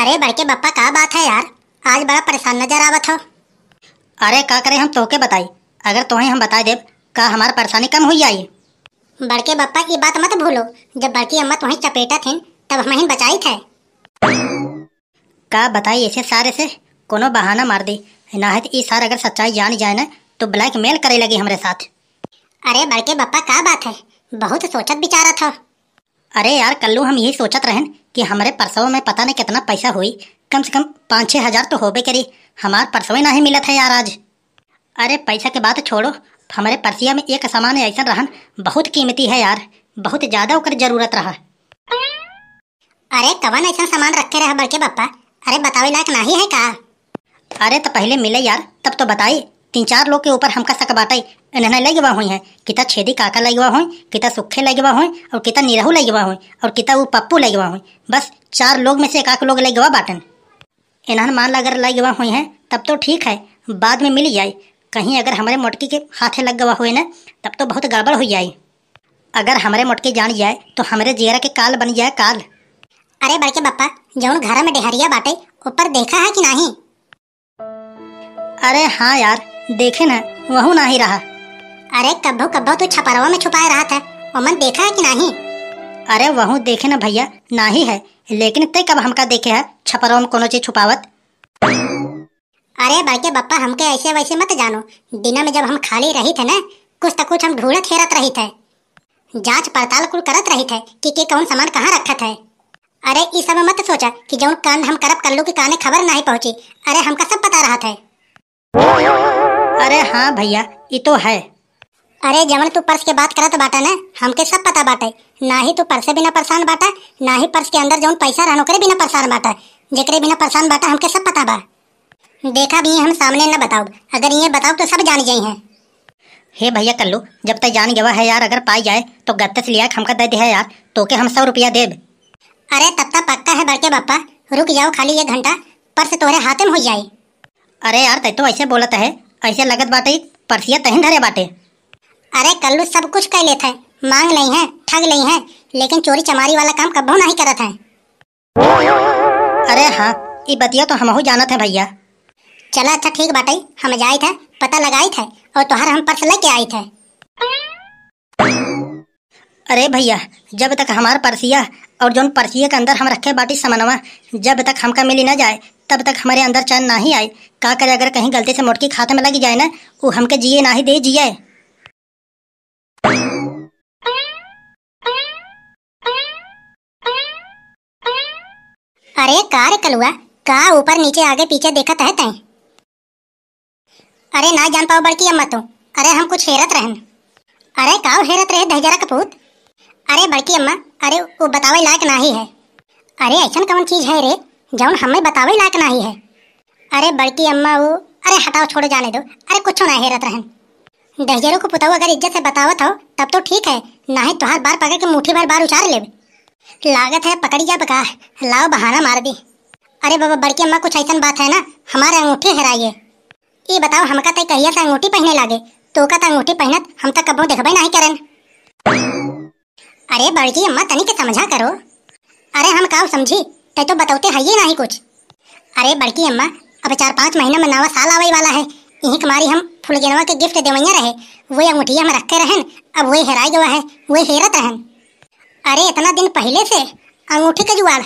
अरे बड़के बप्पा का बात है यार आज बड़ा परेशान नजर आवा था अरे का करे हम तोके बताई अगर तोहे हम बता देब का हमारा परेशानी कम हुई आई बड़के बप्पा की बात मत भूलो जब बड़की अम्मा तुम्हें चपेटा थी तब हमें बचाई थे का बताई ऐसे सारे से कोनो बहाना मार दी नाहत ई सार अगर सच्चाई जान जाए ना तो ब्लैक मेल करे लगी हमारे साथ अरे बड़के बप्पा का बात है बहुत सोचत बिचारा था अरे यार कल्लू हम यही सोचत रहें कि हमारे परसों में पता नहीं कितना पैसा हुई कम से कम पाँच छः हज़ार तो होबे करी हमारे परसों नहीं मिला था यार आज अरे पैसा के बात छोड़ो हमारे परसिया में एक सामान ऐसा रहन बहुत कीमती है यार बहुत ज़्यादा होकर जरूरत रहा अरे कवन ऐसा सामान रखे रहा बड़के पप्पा अरे बतावे लायक नहीं है का अरे तो पहले मिले यार तब तो बताई तीन चार लोग के ऊपर हमका सकबाटाई नहना लगवा हुई है किता छेदी काका लगवा हुई किता सुखे लगवा हुई और किता निरहू लगवा हुई और किता वो पप्पू लगवा हुई बस चार लोग में से एक लोग लगवा बाटन इन्हन मान अगर लगवा हुई है तब तो ठीक है बाद में मिल जाए कहीं अगर हमारे मोटकी के हाथे लग गवा हुए ना तब तो बहुत गड़बड़ हो जाए अगर हमारे मोटकी जान जाए तो हमारे जियरा के काल बन जाए काल अरे बड़के पप्पा जौन घर में डेहरिया बाटे ऊपर देखा है कि नहीं अरे हाँ यार देखे ना वह ना ही रहा अरे कब्बो कब्बो तू छपरवा में छुपाए रहा था अमन देखा है कि नहीं अरे वहू देखे ना भैया ना ही है लेकिन ते कब हमका देखे है छपरवा में कोनो चीज छुपावत अरे बाकी बप्पा हमके ऐसे वैसे मत जानो बिना में जब हम खाली रही थे ना कुछ तक तो कुछ हम ढूंढत हेरत रही थे जांच पड़ताल कुल करत रही थे कि के कौन सामान कहाँ रखा था अरे इस समय मत सोचा कि जो कान हम करप लो की कान खबर नहीं पहुंची अरे हमका सब पता रहा था अरे हाँ भैया ये तो है अरे जवन तू पर्स के बात करत बाटा ना हमके सब पता बाटे ना ही तू पर्स बिना परेशान बाटा ना ही पर्स के अंदर जो पैसा रहन ओकरे बिना परेशान बाटा जेकरे बिना परेशान बाटा हमके सब पता बा देखा भी हम सामने न बताओ अगर ये बताओ तो सब जान जाए हैं हे भैया कल्लू जब तक जान गवा है यार अगर पाई जाए तो गत्ते से लिया हमका दे है यार तो के हम सौ रुपया देब अरे तब तक पक्का है बड़के बापा रुक जाओ खाली एक घंटा पर्स तोहरे हाथे में हो जाए अरे यार तय तो ऐसे बोलता है ऐसे लगत बाटे पर्सिया तहन धरे बाटे अरे कल्लू सब कुछ कह लेते हैं मांग नहीं है ठग नहीं है लेकिन चोरी चमारी वाला काम कबो नहीं करत है अरे हाँ ये बतिया तो हम जानत है भैया चला अच्छा ठीक बाटई हम जाए थे पता लगाए थे और तुहार हम पर्स लेके आए थे अरे भैया जब तक हमार परसिया और जोन परसिया के अंदर हम रखे बाटी समनवा जब तक हमका मिली ना जाए तब तक हमारे अंदर चैन ना ही आए का करे अगर कहीं गलती से मोटकी खाते में लगी जाए ना वो हमके जिए ना ही दे जिए अरे का रे कलुआ का ऊपर नीचे आगे पीछे देखा है तय अरे ना जान पाओ बड़की अम्मा तू तो। अरे हम कुछ हेरत रहन अरे का हेरत रहे दहजरा कपूत अरे बड़की अम्मा अरे वो बतावे लायक ना ही है अरे ऐसा कौन चीज़ है रे जौन हमें बतावे लायक ना ही है अरे बड़की अम्मा वो अरे हटाओ छोड़ो जाने दो अरे कुछ ना हेरत रहन दहजरों को पुताओ अगर इज्जत से बतावत हो तब तो ठीक है ना ही तुहार तो बार पकड़ के मुठी भर बार उचार ले लागत है पकड़ क्या पका लाओ बहाना मार दी अरे बाबा बड़की अम्मा कुछ ऐसा बात है ना हमारे अंगूठी हराइए ये बताओ हमका तय तो कहिया से अंगूठी पहने लागे तो का अंगूठी पहनत हम तक तो कबो देखबे नहीं करें अरे बड़की अम्मा तनिक समझा करो अरे हम का समझी ते तो बताते है ये नहीं कुछ अरे बड़की अम्मा अब चार पाँच महीना में नवा साल आवे वाला है यही कमारी हम फुलगेनवा के गिफ्ट देवैया रहे वही अंगूठिया हम रखे रहन अब वही हेराई गवा है वही हेरत रहन अरे इतना दिन पहले से अंगूठी का जुआर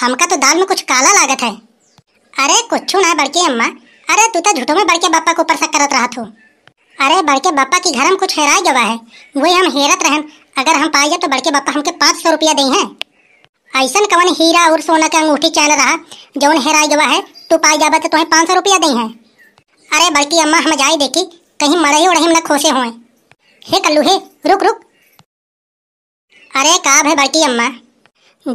हमका तो दाल में कुछ काला लागत है अरे कुछ ना बड़के अम्मा अरे तू तो झूठों में बड़के बापा को ऊपर से करत रहा तू अरे बड़के बापा की घर हम कुछ हेरा गवा है वही हम हेरत रहन अगर हम पाए तो बड़के बापा हमके पाँच सौ रुपया दें हैं ऐसा कवन हीरा और सोना के अंगूठी चल रहा जौन हेरा गवा है तू पाए जाबा तो तुम्हें पाँच सौ रुपया दें हैं अरे बड़की अम्मा हम जाए देखी कहीं मरही उड़ही न खोसे हुए हे कल्लू हे रुक रुक अरे काब है बल्टी अम्मा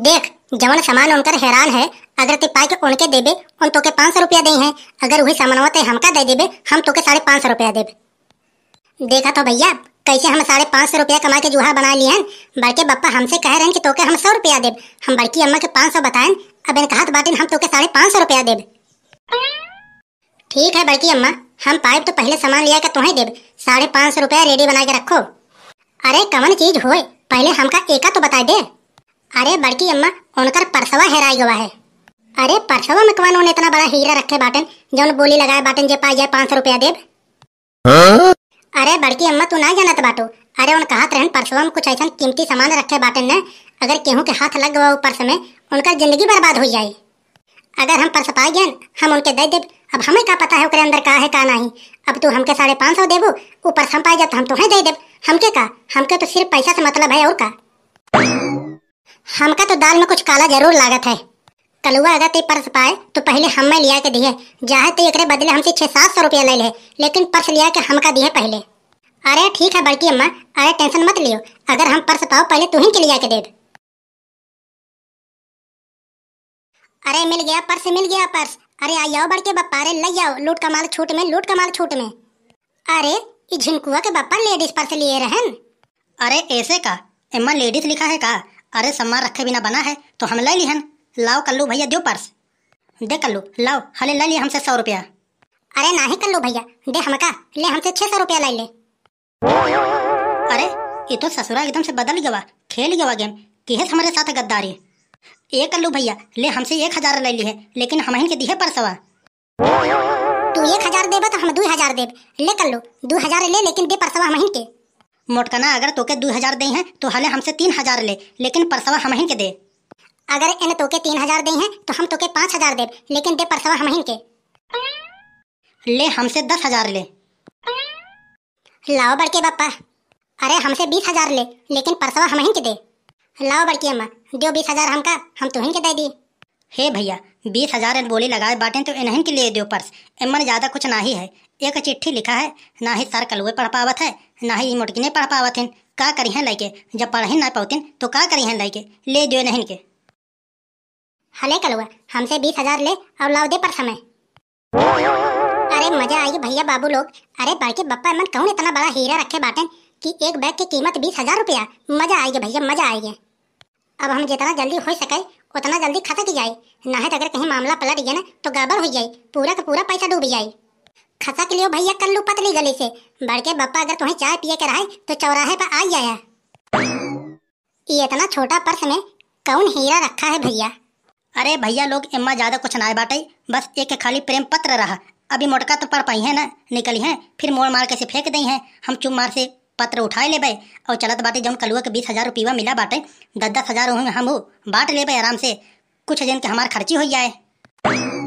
देख जवन सामान उनकर हैरान है अगर ते पाए के उनके देबे उन के पाँच सौ रुपया दे हैं अगर वही सामान ते हमका दे देबे हम के साढ़े पाँच सौ रुपया देबे देखा तो भैया कैसे हम साढ़े पाँच सौ रुपया कमा के जुहा बना लिए बल्कि पप्पा हमसे कह रहे हैं कि के हम सौ रुपया देब हम बड़की अम्मा के पाँच सौ बताएं अब इन कहा बाटिन हम के साढ़े पाँच सौ रुपया देब ठीक है बल्कि अम्मा हम पाइप तो पहले सामान लिया कर तुम्हें देब साढ़े पाँच सौ रुपया रेडी बना के रखो अरे कवन चीज होए पहले हमका एका तो बता दे अरे बड़की अम्मा उनका परसवा हेराई गवा है अरे परसवा में कौन उन्हें इतना बड़ा हीरा रखे बाटन जौन बोली लगाए बाटन जे पा जाए पाँच सौ रुपया देव हाँ? अरे बड़की अम्मा तू ना जाना बाटो अरे उन कहा रहन परसवा में कुछ ऐसा कीमती सामान रखे बाटन ने अगर केहू के हाथ लग गवा पर्स में उनका जिंदगी बर्बाद हो जाए अगर हम पर्स पाए गए हम उनके दे देव अब हमें क्या पता है उसके अंदर का है का नहीं अब तू हमके साढ़े पाँच सौ देवो ऊपर हम पाए जाए तो हम तुम्हें दे देव हमके का हमके तो सिर्फ पैसा से मतलब है और का हमका तो दाल में कुछ काला जरूर लागत है कलुआ अगर ते पर्स पाए तो पहले हम में लिया के दिए जाहे तो एक बदले हमसे छः सात सौ रुपया ले ले लेकिन पर्स लिया के हमका दिए पहले अरे ठीक है बड़की अम्मा अरे टेंशन मत लियो अगर हम पर्स पाओ पहले तुम्हें के लिया के दे अरे मिल गया पर्स मिल गया पर्स अरे आ जाओ बड़के बप्पा अरे ले जाओ लूट का माल छूट में लूट का माल छूट में अरे झिनकुआ के पापा लेडीज पर से लिए रहन अरे ऐसे का एम्मा लेडीज लिखा है का अरे सम्मान रखे बिना बना है तो हम ले लिहन लाओ कल्लू भैया दो पर्स दे कल्लू लाओ हले ले लिया हमसे सौ रुपया अरे ना ही कल्लू भैया दे हमका ले हमसे छह सौ रुपया लाई ले अरे ये तो ससुरा एकदम से बदल गया खेल गया गेम किहेस हमारे साथ गद्दारी ये कल्लू भैया ले हमसे एक हजार ले ली है लेकिन हम के दिए परसवा एक हजार देव तो हम दो हजार देव ले कर लो दो हजार ले लेकिन दे परसवा महीन के मोटकना अगर तोके दो हजार दे हैं तो हले हमसे तीन हजार ले लेकिन परसवा हम के दे अगर इन तोके तीन हजार दे हैं तो हम तोके पाँच हजार देव लेकिन दे परसवा हम के ले हमसे दस हजार ले लाओ बड़के बापा अरे हमसे बीस हजार ले लेकिन परसवा हम के दे लाओ बड़की अम्मा दो बीस हजार हमका हम तुहिन तो के दे दी हे भैया बीस हजार बोली लगाए बाटें तो इन्हें के लिए दो पर्स इमन ज़्यादा कुछ ना ही है एक चिट्ठी लिखा है ना ही सर कलुए पढ़ पावत है ना ही मुटकिने पढ़ पावत हैं का करी हैं लैके जब ही ना पौतिन तो का करी हैं लैके ले दो नहीं के हले कलुआ हमसे बीस हजार ले और लाओ दे पर समय अरे मजा आई भैया बाबू लोग अरे बाकी बप्पा मन कहूँ इतना बड़ा हीरा रखे बाटें कि एक बैग की कीमत बीस हजार रुपया मजा आएगी भैया मजा आएगी अब हम जितना जल्दी हो सके उतना जल्दी खाता की जाए नाहत अगर कहीं मामला पलट गया ना तो गड़बड़ हो जाए पूरा का पूरा पैसा डूब जाए खसा के लिए भैया कर लू पतली गली से बड़के बप्पा अगर तुम्हें चाय पिए कर आए तो चौराहे पर आ जाया ये इतना छोटा पर्स में कौन हीरा रखा है भैया अरे भैया लोग इम्मा ज्यादा कुछ ना बाटे बस एक खाली प्रेम पत्र रहा अभी मोटका तो पड़ पाई है ना निकली है फिर मोड़ मार के से फेंक दी है हम चुम मार से पत्र उठाए ले और चलत बाटे जौन कलुआ के बीस हजार रुपया मिला बाटे दस दस हजार हम हो बांट ले आराम से कुछ जन के हमार खर्ची हो जाए